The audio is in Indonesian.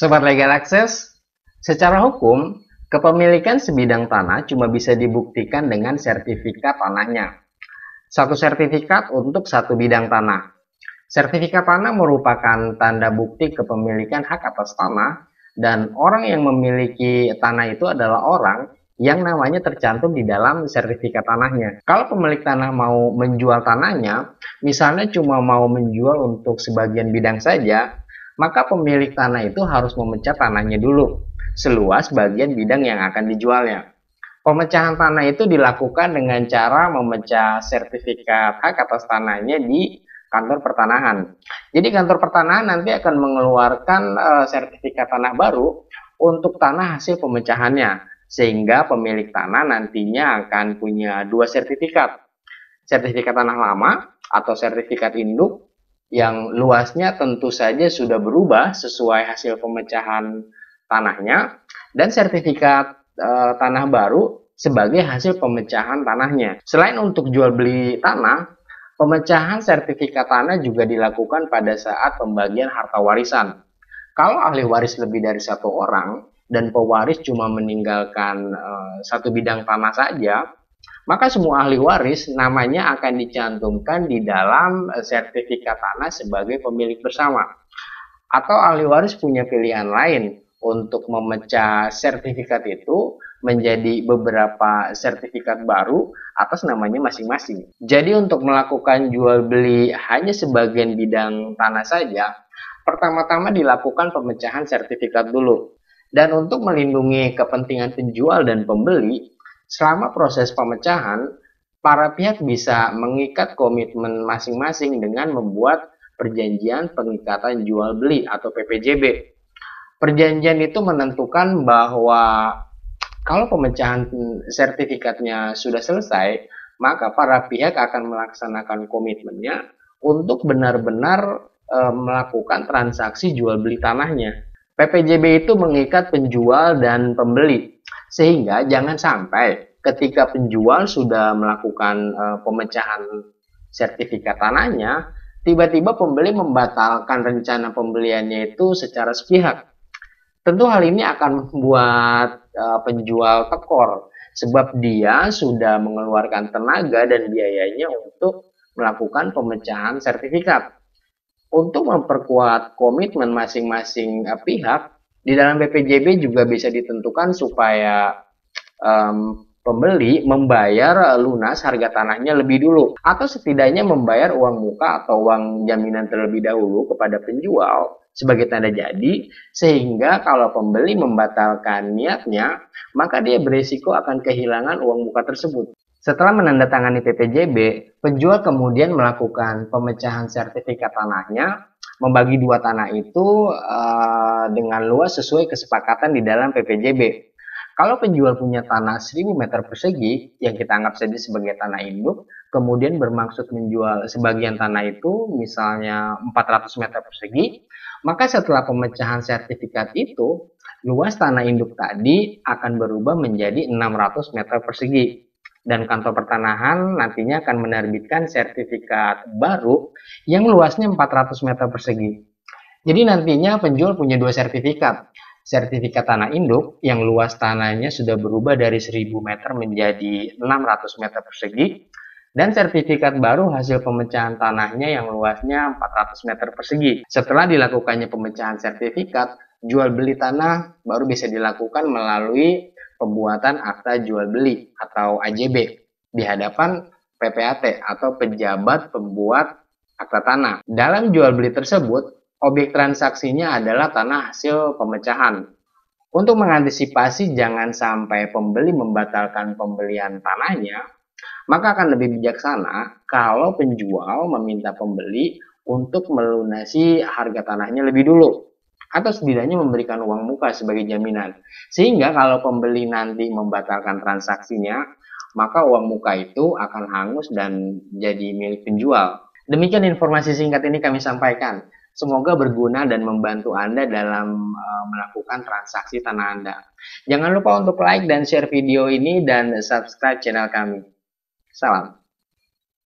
Sobat Legal Access, secara hukum, kepemilikan sebidang tanah cuma bisa dibuktikan dengan sertifikat tanahnya. Satu sertifikat untuk satu bidang tanah. Sertifikat tanah merupakan tanda bukti kepemilikan hak atas tanah dan orang yang memiliki tanah itu adalah orang yang namanya tercantum di dalam sertifikat tanahnya. Kalau pemilik tanah mau menjual tanahnya, misalnya cuma mau menjual untuk sebagian bidang saja, maka pemilik tanah itu harus memecah tanahnya dulu seluas bagian bidang yang akan dijualnya. Pemecahan tanah itu dilakukan dengan cara memecah sertifikat hak atas tanahnya di kantor pertanahan. Jadi kantor pertanahan nanti akan mengeluarkan eh, sertifikat tanah baru untuk tanah hasil pemecahannya sehingga pemilik tanah nantinya akan punya dua sertifikat. Sertifikat tanah lama atau sertifikat induk yang luasnya tentu saja sudah berubah sesuai hasil pemecahan tanahnya dan sertifikat e, tanah baru sebagai hasil pemecahan tanahnya. Selain untuk jual beli tanah, pemecahan sertifikat tanah juga dilakukan pada saat pembagian harta warisan. Kalau ahli waris lebih dari satu orang dan pewaris cuma meninggalkan e, satu bidang tanah saja, maka semua ahli waris namanya akan dicantumkan di dalam eh, sertifikat tanah sebagai pemilik bersama. Atau ahli waris punya pilihan lain untuk memecah sertifikat itu menjadi beberapa sertifikat baru atas namanya masing-masing. Jadi untuk melakukan jual beli hanya sebagian bidang tanah saja, pertama-tama dilakukan pemecahan sertifikat dulu. Dan untuk melindungi kepentingan penjual dan pembeli, selama proses pemecahan, para pihak bisa mengikat komitmen masing-masing dengan membuat perjanjian pengikatan jual beli atau PPJB. Perjanjian itu menentukan bahwa kalau pemecahan sertifikatnya sudah selesai, maka para pihak akan melaksanakan komitmennya untuk benar-benar e, melakukan transaksi jual beli tanahnya. PPJB itu mengikat penjual dan pembeli sehingga jangan sampai ketika penjual sudah melakukan e, pemecahan sertifikat tanahnya, tiba-tiba pembeli membatalkan rencana pembeliannya itu secara sepihak. Tentu hal ini akan membuat e, penjual tekor sebab dia sudah mengeluarkan tenaga dan biayanya untuk melakukan pemecahan sertifikat. Untuk memperkuat komitmen masing-masing eh, pihak, di dalam PPJB juga bisa ditentukan supaya um, pembeli membayar eh, lunas harga tanahnya lebih dulu atau setidaknya membayar uang muka atau uang jaminan terlebih dahulu kepada penjual sebagai tanda jadi sehingga kalau pembeli membatalkan niatnya maka dia berisiko akan kehilangan uang muka tersebut. Setelah menandatangani PPJB, penjual kemudian melakukan pemecahan sertifikat tanahnya membagi dua tanah itu uh, dengan luas sesuai kesepakatan di dalam PPJB. Kalau penjual punya tanah 1000 meter persegi yang kita anggap saja sebagai tanah induk, kemudian bermaksud menjual sebagian tanah itu misalnya 400 meter persegi, maka setelah pemecahan sertifikat itu, luas tanah induk tadi akan berubah menjadi 600 meter persegi dan kantor pertanahan nantinya akan menerbitkan sertifikat baru yang luasnya 400 meter persegi. Jadi nantinya penjual punya dua sertifikat. Sertifikat tanah induk yang luas tanahnya sudah berubah dari 1000 meter menjadi 600 meter persegi dan sertifikat baru hasil pemecahan tanahnya yang luasnya 400 meter persegi. Setelah dilakukannya pemecahan sertifikat, jual beli tanah baru bisa dilakukan melalui pembuatan akta jual beli atau AJB di hadapan PPAT atau pejabat pembuat akta tanah. Dalam jual beli tersebut, objek transaksinya adalah tanah hasil pemecahan. Untuk mengantisipasi jangan sampai pembeli membatalkan pembelian tanahnya, maka akan lebih bijaksana kalau penjual meminta pembeli untuk melunasi harga tanahnya lebih dulu atau setidaknya memberikan uang muka sebagai jaminan. Sehingga kalau pembeli nanti membatalkan transaksinya, maka uang muka itu akan hangus dan jadi milik penjual. Demikian informasi singkat ini kami sampaikan. Semoga berguna dan membantu Anda dalam eh, melakukan transaksi tanah Anda. Jangan lupa untuk like dan share video ini dan subscribe channel kami. Salam.